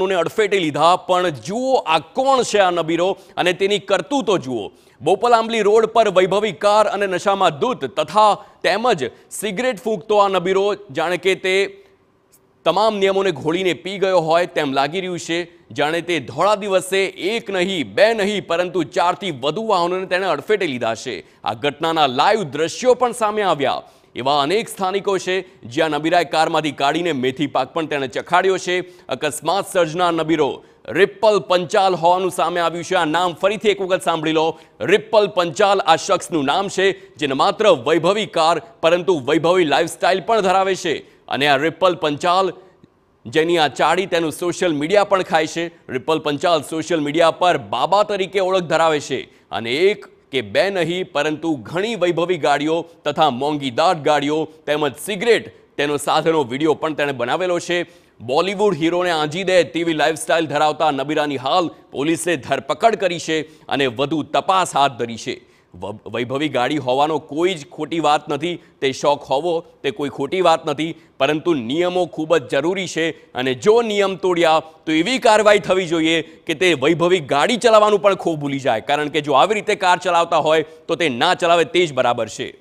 ને અડફેટે લીધા પણ જુઓ આ કોણ છે આ નબીરો અને તેની કરતૂતો જુઓ બોપલ આંબલી રોડ પર વૈભવી કાર અને નશામાં દૂત તથા તેમજ સિગરેટ ફૂંકતો આ નબીરો જાણે કે તે તમામ નિયમોને ઘોળીને પી ગયો હોય તેમ લાગી રહ્યું છે જાણે તે ધોળા દિવસે એક નહીં બે નહીં પરંતુ ચારથી વધુ વાહનોને તેણે અડફેટે લીધા છે આ ઘટનાના લાઈવ દ્રશ્યો પણ સામે આવ્યા એવા અનેક સ્થાનિકો છે જ્યાં નબીરાએ કારમાંથી કાઢીને મેથી પાક પણ તેણે ચખાડ્યો છે અકસ્માત સર્જનાર નબીરો રિપ્પલ પંચાલ હોવાનું સામે આવ્યું છે આ નામ ફરીથી એક વખત સાંભળી લો રિપ્પલ પંચાલ આ શખ્સનું નામ છે જેને માત્ર વૈભવી કાર પરંતુ વૈભવી લાઇફસ્ટાઇલ પણ ધરાવે છે અને આ રિપ્પલ પંચાલ જેની આ ચાડી તેનું સોશિયલ મીડિયા પણ ખાય છે રિપલ પંચાલ સોશિયલ મીડિયા પર બાબા તરીકે ઓળખ ધરાવે છે અને એક કે બે નહીં પરંતુ ઘણી વૈભવી ગાડીઓ તથા મોંઘીદાર ગાડીઓ તેમજ સિગરેટ તેનો સાથેનો વિડીયો પણ તેણે બનાવેલો છે બોલિવૂડ હીરોને આંજી દે તેવી લાઇફસ્ટાઇલ ધરાવતા નબીરાની હાલ પોલીસે ધરપકડ કરી છે અને વધુ તપાસ હાથ ધરી છે વૈભવી ગાડી હોવાનો કોઈ જ ખોટી વાત નથી તે શોખ હોવો તે કોઈ ખોટી વાત નથી પરંતુ નિયમો ખૂબ જ જરૂરી છે અને જો નિયમ તોડ્યા તો એવી કાર્યવાહી થવી જોઈએ કે તે વૈભવી ગાડી ચલાવવાનું પણ ખૂબ ભૂલી જાય કારણ કે જો આવી રીતે કાર ચલાવતા હોય તો તે ના ચલાવે તે જ બરાબર છે